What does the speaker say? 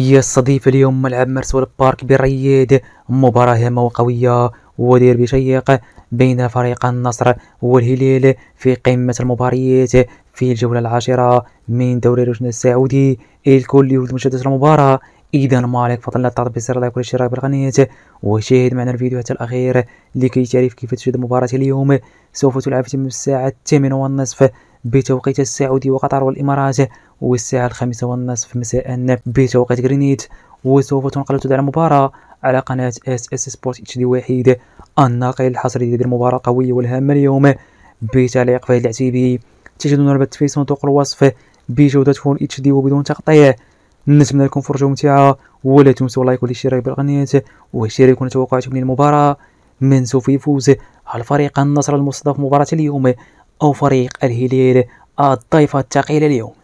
يستضيف اليوم ملعب مرسول بارك بالرياض مباراة هامة وقوية ودير بشيق بين فريق النصر والهلال في قمة المباريات في الجولة العاشرة من دوري الركن السعودي الكل يريد مشاهدة المباراة إذا ما عليك فضل لا تضغط زر لايك والاشتراك بالقناة وشاهد معنا الفيديو حتى الأخير لكي تعرف كيف تشاهد مباراة اليوم سوف تلعب في الساعة الثامنة والنصف بتوقيت السعودي وقطر والإمارات والساعة الخامسة والنصف مساء بتوقيت غرينيت وسوف تنقل تدعم المباراة على قناة اس اس سبورت اتش دي واحد الناقل الحصري ديال المباراة قوية والهامة اليوم بتعليق فهد العتيبي تجدون ربط في صندوق الوصف بجودة فول اتش دي وبدون تقطيع نتمنى لكم فرجة ممتعة ولا تنسوا اللايك والاشتراك بالقناة وشاركونا توقعاتكم للمباراة من سوف يفوز الفريق النصر المستضاف مباراة اليوم أو فريق الهلال الضيفة الثقيلة اليوم